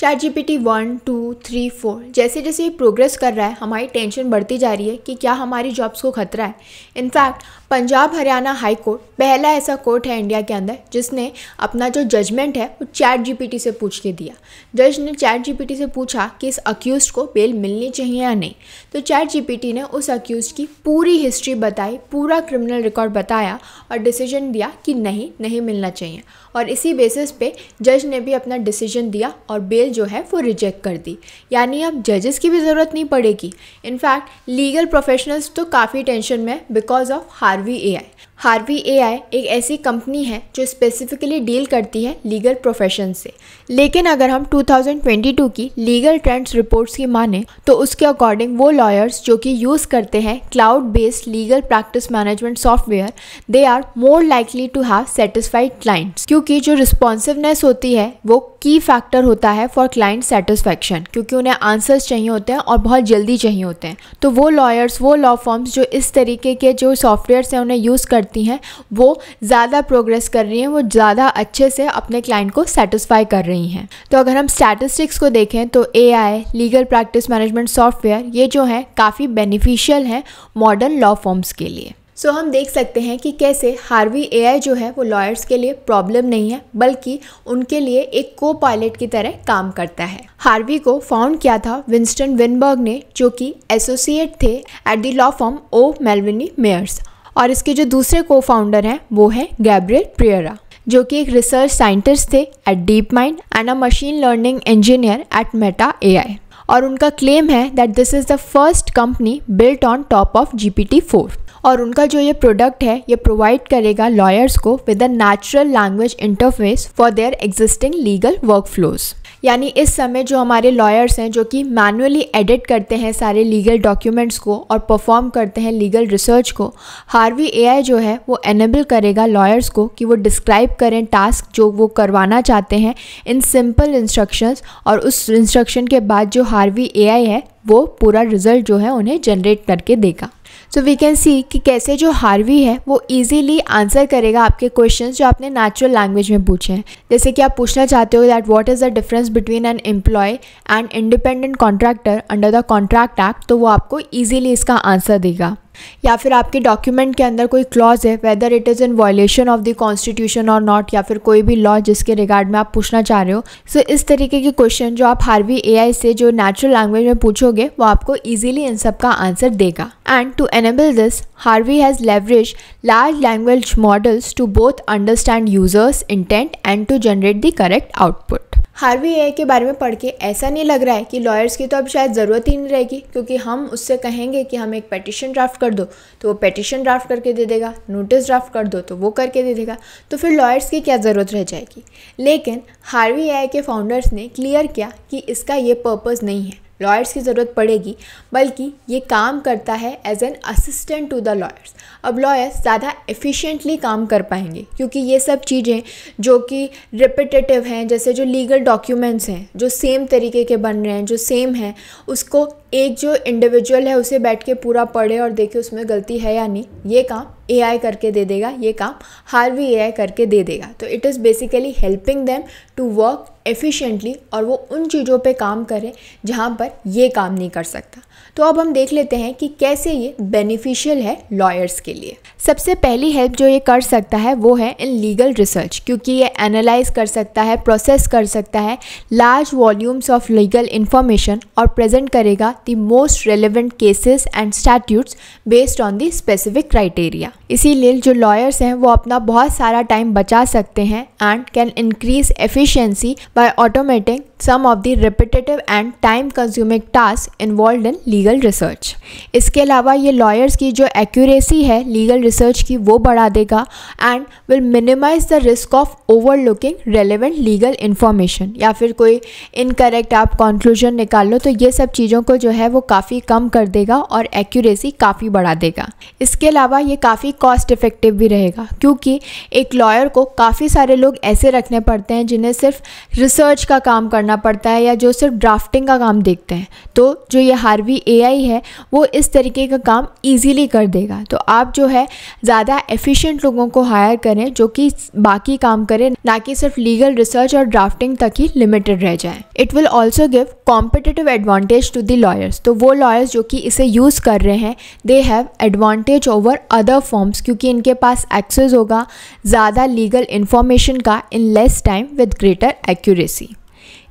ChatGPT 1, 2, three four जैसे जैसे ये प्रोग्रेस कर रहा है हमारी टेंशन बढ़ती जा रही है कि क्या हमारी जॉब्स को खतरा है in fact Punjab Haryana high court पहला ऐसा कोर्ट है इंडिया के अंदर जिसने अपना जो जजमेंट है वो चैट जी से पूछ के दिया जज ने चैट जी से पूछा कि इस अक्यूज़ को बेल मिलनी चाहिए या नहीं तो चैट जी ने उस अक्यूज़ की पूरी हिस्ट्री बताई पूरा क्रिमिनल रिकॉर्ड बताया और डिसीजन दिया कि नहीं नहीं मिलना चाहिए और इसी बेसिस पे जज ने भी अपना डिसीजन दिया और बेल जो है वो रिजेक्ट कर दी यानी अब जजेस की भी ज़रूरत नहीं पड़ेगी इनफैक्ट लीगल प्रोफेशनल्स तो काफ़ी टेंशन में because of Harvey A Harvey A एक ऐसी कंपनी है जो स्पेसिफिकली डील करती है लीगल प्रोफेशन से लेकिन अगर हम 2022 की लीगल ट्रेंड्स रिपोर्ट्स की माने तो उसके अकॉर्डिंग वो लॉयर्स जो कि यूज़ करते हैं cloud based legal practice management software they are more likely to have satisfied clients क्योंकि जो रिस्पॉन्सिवनेस होती है वो की फैक्टर होता है फॉर क्लाइंट सेटिस्फैक्शन क्योंकि उन्हें आंसर्स चाहिए होते हैं और बहुत जल्दी चाहिए होते हैं तो वो लॉयर्स वो लॉ फॉर्म्स जो इस तरीके के जो सॉफ्टवेयर हैं उन्हें यूज़ करते करती हैं वो ज़्यादा प्रोग्रेस कर रही हैं वो ज़्यादा अच्छे से अपने क्लाइंट को सेटिस्फाई कर रही हैं तो अगर हम स्टैटिस्टिक्स को देखें तो a legal practice management software ये जो है काफ़ी बेनिफिशियल है मॉडर्न लॉ फॉर्म्स के लिए सो so, हम देख सकते हैं कि कैसे हार्वी ए जो है वो लॉयर्स के लिए प्रॉब्लम नहीं है बल्कि उनके लिए एक को पायलट की तरह काम करता है हार्वी को फाउंड किया था विंस्टन विनबर्ग ने जो कि एसोसिएट थे at the law firm O'Melveny Myers और इसके जो दूसरे को फाउंडर हैं वो है गैब्रियल प्रियरा जो कि एक रिसर्च साइंटिस्ट थे at DeepMind and a machine learning engineer at Meta uh और उनका क्लेम है that this is the first company built on top of G P T four और उनका जो ये प्रोडक्ट है ये प्रोवाइड करेगा लॉयर्स को with a natural language interface for their existing legal workflows यानी इस समय जो हमारे लॉयर्स हैं जो कि मैनुअली एडिट करते हैं सारे लीगल डॉक्यूमेंट्स को और परफॉर्म करते हैं लीगल रिसर्च को हार्वी एआई जो है वो एनेबल करेगा लॉयर्स को कि वो डिस्क्राइब करें टास्क जो वो करवाना चाहते हैं इन सिंपल इंस्ट्रक्शंस और उस इंस्ट्रक्शन के बाद जो हार्वी एआई है वो पूरा रिजल्ट जो है उन्हें जनरेट करके देगा सो वी कैन सी कि कैसे जो हार्वी है वो इजीली आंसर करेगा आपके क्वेश्चन जो आपने नेचुरल लैंग्वेज में पूछे हैं जैसे कि आप पूछना चाहते हो that what is the difference between an employee and independent contractor under the contract act तो वो आपको ईजिली इसका आंसर देगा या फिर आपके डॉक्यूमेंट के अंदर कोई क्लॉज है whether it is in violation of the constitution और नॉट या फिर कोई भी लॉ जिसके रिगार्ड में आप पूछना चाह रहे हो सो so, इस तरीके के क्वेश्चन जो आप हार्वी ए से जो नेचुरल लैंग्वेज में पूछोगे वो आपको ईजिली इन सब का आंसर देगा and to enable this Harvey has leverage large language models to both understand users intent and to generate the correct output Harvey A के बारे में पढ़ के ऐसा नहीं लग रहा है कि लॉयर्स की तो अब शायद ज़रूरत ही नहीं रहेगी क्योंकि हम उससे कहेंगे कि हम एक पेटिशन ड्राफ्ट कर दो तो वो पेटिशन ड्राफ्ट करके दे देगा नोटिस ड्राफ्ट कर दो तो वो करके दे देगा तो फिर लॉयर्स की क्या ज़रूरत रह जाएगी लेकिन हार्वी ए के फाउंडर्स ने क्लियर किया कि इसका ये पर्पज़ नहीं है लॉयर्स की ज़रूरत पड़ेगी बल्कि ये काम करता है as an assistant to the lawyers अब लॉयर्स ज़्यादा एफिशिएंटली काम कर पाएंगे क्योंकि ये सब चीज़ें जो कि रिपीटेटिव हैं जैसे जो लीगल डॉक्यूमेंट्स हैं जो सेम तरीके के बन रहे हैं जो सेम हैं उसको एक जो इंडिविजुअल है उसे बैठ के पूरा पढ़े और देखे उसमें गलती है या नहीं ये काम ए करके दे देगा ये काम हार्वी ए करके दे देगा तो it is basically helping them to work efficiently और वो उन चीज़ों पे काम करें जहाँ पर ये काम नहीं कर सकता तो अब हम देख लेते हैं कि कैसे ये बेनिफिशियल है लॉयर्स के लिए सबसे पहली हेल्प जो ये कर सकता है वो है इन लीगल रिसर्च क्योंकि ये एनालाइज कर सकता है प्रोसेस कर सकता है large volumes of legal information और प्रेजेंट करेगा the most relevant cases and statutes based on the specific criteria इसीलिए जो लॉयर्स हैं वो अपना बहुत सारा टाइम बचा सकते हैं and can increase efficiency by automating some of the repetitive and time consuming task involve in legal research इसके अलावा ये लॉयर्स की जो एक्यूरेसी है लीगल रिसर्च की वो बढ़ा देगा and will minimise the risk of overlooking relevant legal information या फिर कोई इनकरेक्ट आप कंक्लूजन निकाल लो तो ये सब चीज़ों को जो है वो काफ़ी कम कर देगा और एक्यूरेसी काफ़ी बढ़ा देगा इसके अलावा ये काफ़ी कॉस्ट इफेक्टिव भी रहेगा क्योंकि एक लॉयर को काफ़ी सारे लोग ऐसे रखने पड़ते हैं जिन्हें सिर्फ रिसर्च का काम करना पड़ता है या जो सिर्फ ड्राफ्टिंग का काम देखते हैं तो जो ये हार्वी एआई है वो इस तरीके का काम इजीली कर देगा तो आप जो है ज़्यादा एफिशिएंट लोगों को हायर करें जो कि बाकी काम करें ना कि सिर्फ लीगल रिसर्च और ड्राफ्टिंग तक ही लिमिटेड रह जाए it will also give competitive advantage to the lawyers तो वो लॉयर्स जो कि इसे यूज़ कर रहे हैं they have advantage over other firms क्योंकि इनके पास एक्सेस होगा ज़्यादा लीगल इन्फॉर्मेशन का in less time with greater accuracy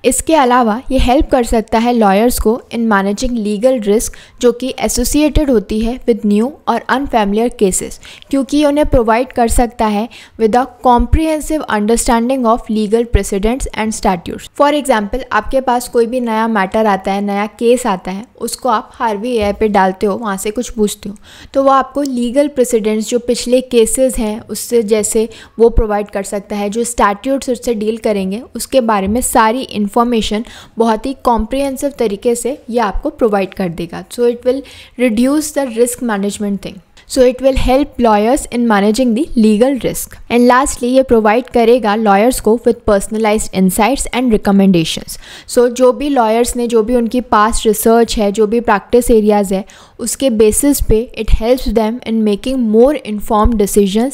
इसके अलावा ये हेल्प कर सकता है लॉयर्स को इन मैनेजिंग लीगल रिस्क जो कि एसोसिएटेड होती है विद न्यू और अनफेमिलियर केसेस क्योंकि उन्हें प्रोवाइड कर सकता है with a comprehensive understanding of legal precedents and statute for example आपके पास कोई भी नया मैटर आता है नया केस आता है उसको आप हार्वी ए पे डालते हो वहाँ से कुछ पूछते हो तो वह आपको लीगल प्रेसिडेंट्स जो पिछले केसेस हैं उससे जैसे वो प्रोवाइड कर सकता है जो स्टैट्यूट्स उससे डील करेंगे उसके बारे में सारी इन्फॉर्मेशन बहुत ही कॉम्प्रिहेंसिव तरीके से ये आपको प्रोवाइड कर देगा so it will reduce the risk management thing so it will help lawyers in managing the legal risk and lastly ये प्रोवाइड करेगा लॉयर्स को with personalised insights and recommendations so जो भी लॉयर्स ने जो भी उनकी पास रिसर्च है जो भी प्रैक्टिस एरियाज है उसके बेसिस पे it helps them in making more informed decision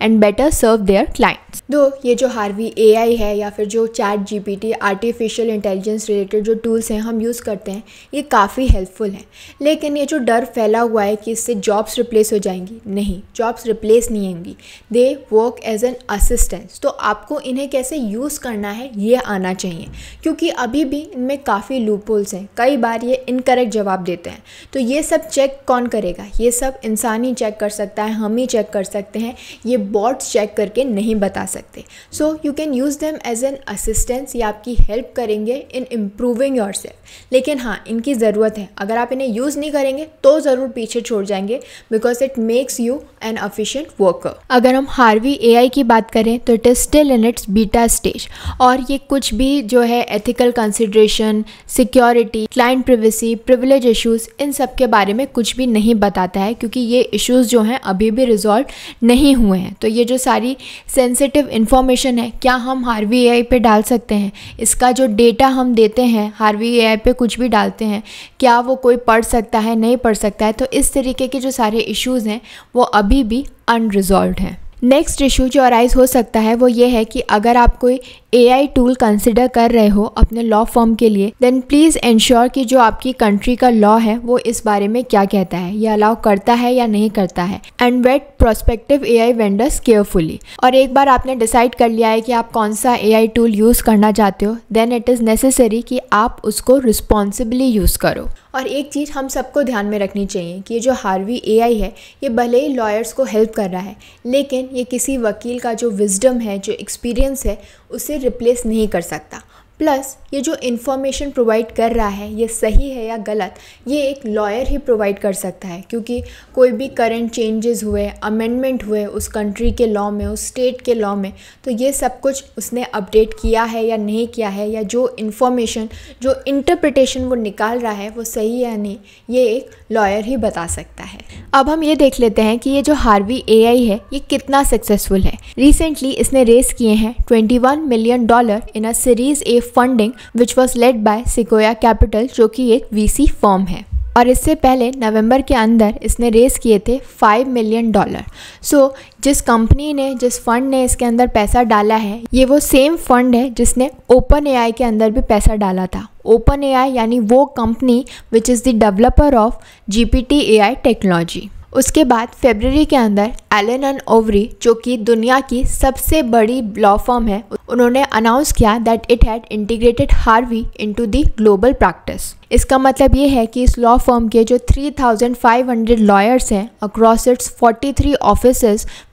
and better serve their clients though ये जो हार्वी एआई है या फिर जो ChatGPT artificial intelligence related जो टूल्स हैं हम यूज़ करते हैं ये काफ़ी हेल्पफुल हैं लेकिन ये जो डर फैला हुआ है कि इससे जॉब्स रिप्लेस हो जाएंगी नहीं जॉब्स रिप्लेस नहीं होंगी they work as an assistance तो आपको इन्हें कैसे यूज़ करना है ये आना चाहिए क्योंकि अभी भी इनमें काफ़ी लूपोल्स हैं कई बार ये इनकरेक्ट जवाब देते हैं तो ये सब चेक कौन करेगा ये सब इंसान ही चेक कर सकता है हम ही चेक कर सकते हैं ये बॉट्स चेक करके नहीं बता सकते so you can use them as an assistance ये आपकी हेल्प करेंगे इन इम्प्रूविंग योर सेल्फ लेकिन हाँ इनकी ज़रूरत है अगर आप इन्हें यूज़ नहीं करेंगे तो ज़रूर पीछे छोड़ जाएंगे because it makes you an efficient worker अगर हम हार्वी ए की बात करें तो it is still in its beta stage और ये कुछ भी जो है ethical consideration security client privacy privilege issues इन सब के बारे में कुछ भी नहीं बताता है क्योंकि ये इशूज़ जो हैं अभी भी रिजॉल्व नहीं हुए हुए हैं तो ये जो सारी सेंसिटिव इन्फॉर्मेशन है क्या हम हार्वी ए पे डाल सकते हैं इसका जो डेटा हम देते हैं हार्वी ए पे कुछ भी डालते हैं क्या वो कोई पढ़ सकता है नहीं पढ़ सकता है तो इस तरीके के जो सारे इश्यूज़ हैं वो अभी भी अनरिजॉल्व हैं नेक्स्ट इशू जो अराइज हो सकता है वो ये है कि अगर आप कोई ए आई टूल कंसिडर कर रहे हो अपने लॉ फॉर्म के लिए देन प्लीज़ इंश्योर कि जो आपकी कंट्री का लॉ है वो इस बारे में क्या कहता है ये अलाउ करता है या नहीं करता है and vet prospective A I vendors carefully और एक बार आपने डिसाइड कर लिया है कि आप कौन सा ए आई टूल यूज़ करना चाहते हो देन इट इज़ नेसेसरी कि आप उसको रिस्पॉन्सिबली यूज़ करो और एक चीज़ हम सबको ध्यान में रखनी चाहिए कि ये जो हार्वी एआई है ये भले ही लॉयर्स को हेल्प कर रहा है लेकिन ये किसी वकील का जो विजडम है जो एक्सपीरियंस है उसे रिप्लेस नहीं कर सकता प्लस ये जो इन्फॉर्मेशन प्रोवाइड कर रहा है ये सही है या गलत ये एक लॉयर ही प्रोवाइड कर सकता है क्योंकि कोई भी करंट चेंजेस हुए अमेंडमेंट हुए उस कंट्री के लॉ में उस स्टेट के लॉ में तो ये सब कुछ उसने अपडेट किया है या नहीं किया है या जो इन्फॉर्मेशन जो इंटरप्रिटेशन वो निकाल रहा है वो सही या नहीं ये एक लॉयर ही बता सकता है अब हम ये देख लेते हैं कि ये जो हार्वी ए है ये कितना सक्सेसफुल है रिसेंटली इसने रेस किए हैं twenty million dollar in a series A funding which was led by Sequoia Capital जो कि एक वीसी फर्म है और इससे पहले नवंबर के अंदर इसने रेस किए थे फाइव मिलियन डॉलर सो जिस कंपनी ने जिस फंड ने इसके अंदर पैसा डाला है ये वो सेम फंड है जिसने ओपन ए के अंदर भी पैसा डाला था ओपन ए यानी वो कंपनी which is the developer of G P T A technology उसके बाद फेबररी के अंदर एलन एंड ओवरी जो कि दुनिया की सबसे बड़ी लॉ फॉर्म है उन्होंने अनाउंस किया that it had integrated Harvey into the global practice इसका मतलब ये है कि इस लॉ फॉर्म के जो 3,500 लॉयर्स हैं across its 43 office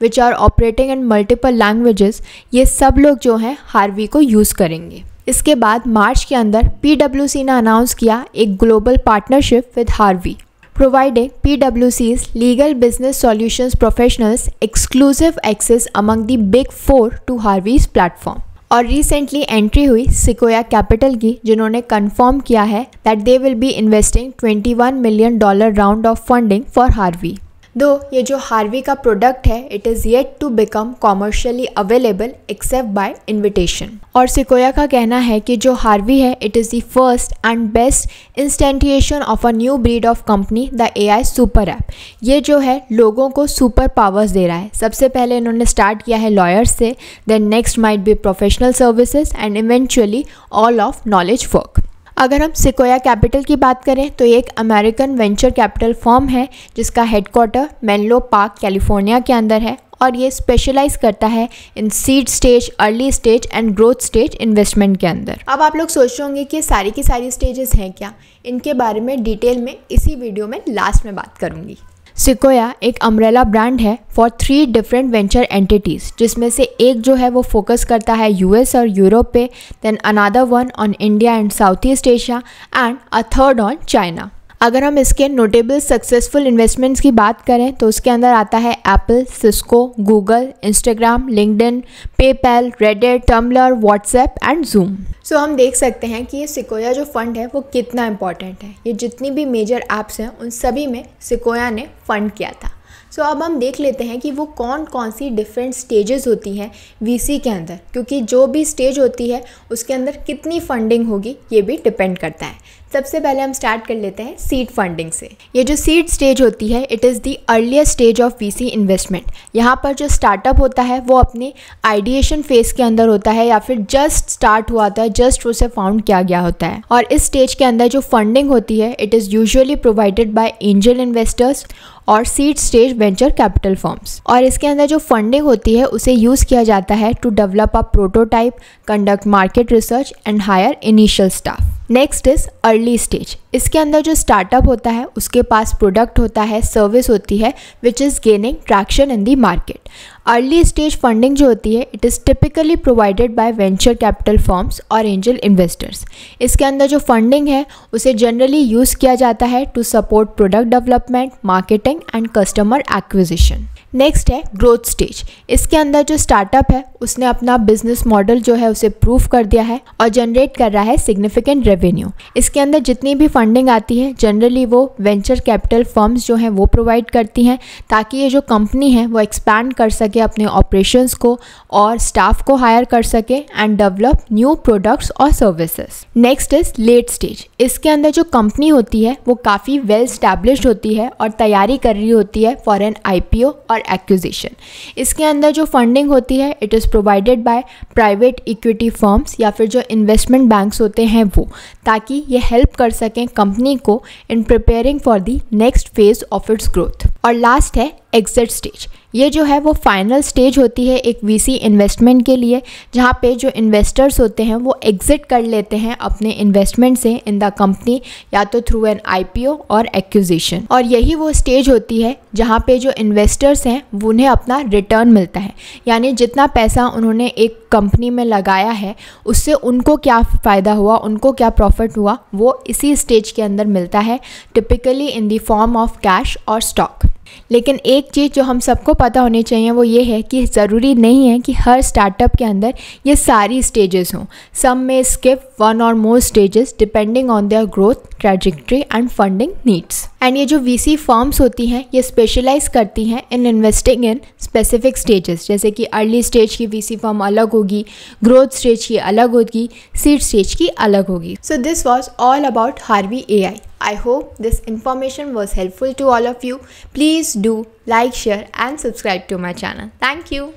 which are operating in multiple languages ये सब लोग जो हैं हार्वी को यूज़ करेंगे इसके बाद मार्च के अंदर पी ने अनाउंस किया एक global partnership with Harvey providing PwC's legal business solutions professionals exclusive access among the big four to Harvey's platform. और रिसेंटली एंट्री हुई सिकोया कैपिटल की जिन्होंने कंफर्म किया है that they will be investing 21 million dollar round of funding for Harvey though ये जो Harvey का product है it is yet to become commercially available except by invitation और सिकोया का कहना है कि जो हार्वी है it is the first and best instantiation of a new breed of company the A I super app ये जो है लोगों को सुपर पावर्स दे रहा है सबसे पहले इन्होंने स्टार्ट किया है लॉयर्स से then next might be professional services and eventually all of knowledge work अगर हम सिकोया कैपिटल की बात करें तो ये एक अमेरिकन वेंचर कैपिटल फॉर्म है जिसका हेडक्वार्टर मेनलो पार्क कैलिफोर्निया के अंदर है और ये स्पेशलाइज करता है in seed stage early stage and growth stage investment के अंदर अब आप लोग सोच रहे होंगे कि सारी की सारी स्टेजेस हैं क्या इनके बारे में डिटेल में इसी वीडियो में लास्ट में बात करूँगी सिकोया एक अम्ब्रेला ब्रांड है for three different venture entities जिसमें से एक जो है वो फोकस करता है यूएस और यूरोप पे then another one on India and South East Asia and a third on China अगर हम इसके नोटेबल सक्सेसफुल इन्वेस्टमेंट्स की बात करें तो उसके अंदर आता है Apple Cisco Google Instagram LinkedIn PayPal Reddit Tumblr WhatsApp and Zoom so हम देख सकते हैं कि ये सिकोया जो फंड है वो कितना इम्पॉर्टेंट है ये जितनी भी मेजर ऐप्स हैं उन सभी में सिकोया ने फंड किया था सो so, अब हम देख लेते हैं कि वो कौन कौन सी डिफरेंट स्टेजेस होती हैं वीसी के अंदर क्योंकि जो भी स्टेज होती है उसके अंदर कितनी फंडिंग होगी ये भी डिपेंड करता है सबसे पहले हम स्टार्ट कर लेते हैं सीड फंडिंग से ये जो सीड स्टेज होती है it is the earliest stage of VC investment यहाँ पर जो स्टार्टअप होता है वो अपने आइडिएशन फेज के अंदर होता है या फिर जस्ट स्टार्ट हुआ था जस्ट उसे फाउंड किया गया होता है और इस स्टेज के अंदर जो फंडिंग होती है it is usually provided by angel investors और seed stage venture capital firms और इसके अंदर जो फंडिंग होती है उसे यूज़ किया जाता है to develop a prototype conduct market research and hire initial staff next is early stage इसके अंदर जो स्टार्टअप होता है उसके पास प्रोडक्ट होता है सर्विस होती है which is gaining traction in the market early stage funding जो होती है it is typically provided by venture capital firms और एंजल इन्वेस्टर्स इसके अंदर जो फंडिंग है उसे जनरली यूज़ किया जाता है to support product development marketing and customer acquisition next है ग्रोथ स्टेज इसके अंदर जो स्टार्टअप है उसने अपना बिजनेस मॉडल जो है उसे प्रूव कर दिया है और जनरेट कर रहा है सिग्निफिकेंट रेवेन्यू इसके अंदर जितनी भी फंडिंग आती है जनरली वो वेंचर कैपिटल फर्म्स जो हैं वो प्रोवाइड करती हैं ताकि ये जो कंपनी है वो एक्सपैंड कर सके अपने ऑपरेशंस को और स्टाफ को हायर कर सके एंड डेवलप न्यू प्रोडक्ट्स और services next is late stage इसके अंदर जो कंपनी होती है वो काफ़ी वेल स्टैब्लिश होती है और तैयारी कर रही होती है फॉर एन आई और फॉर एक्विजिशन इसके अंदर जो फंडिंग होती है it is provided by private equity firms या फिर जो इन्वेस्टमेंट बैंक्स होते हैं वो ताकि ये हेल्प कर सकें कंपनी को in preparing for the next phase of its growth और लास्ट है एग्जिट स्टेज ये जो है वो फाइनल स्टेज होती है एक वीसी इन्वेस्टमेंट के लिए जहाँ पे जो इन्वेस्टर्स होते हैं वो एग्ज़िट कर लेते हैं अपने इन्वेस्टमेंट से इन द कंपनी या तो थ्रू एन आईपीओ और एक्विजिशन और यही वो स्टेज होती है जहाँ पे जो इन्वेस्टर्स हैं उन्हें अपना रिटर्न मिलता है यानी जितना पैसा उन्होंने एक कंपनी में लगाया है उससे उनको क्या फ़ायदा हुआ उनको क्या प्रॉफिट हुआ वो इसी स्टेज के अंदर मिलता है typically in the form of cash और स्टॉक लेकिन एक चीज़ जो हम सबको पता होनी चाहिए वो ये है कि ज़रूरी नहीं है कि हर स्टार्टअप के अंदर ये सारी स्टेजेस हों सम में स्किप वन और more stages depending on their growth trajectory and funding needs and ये जो वीसी फॉर्म्स होती हैं ये स्पेशलाइज करती हैं in investing in specific stages जैसे कि अर्ली स्टेज की वी फॉर्म अलग होगी ग्रोथ स्टेज की अलग होगी सीड स्टेज की अलग होगी so this was all about Harvey A I I hope this information was helpful to all of you. Please do like, share and subscribe to my channel. Thank you.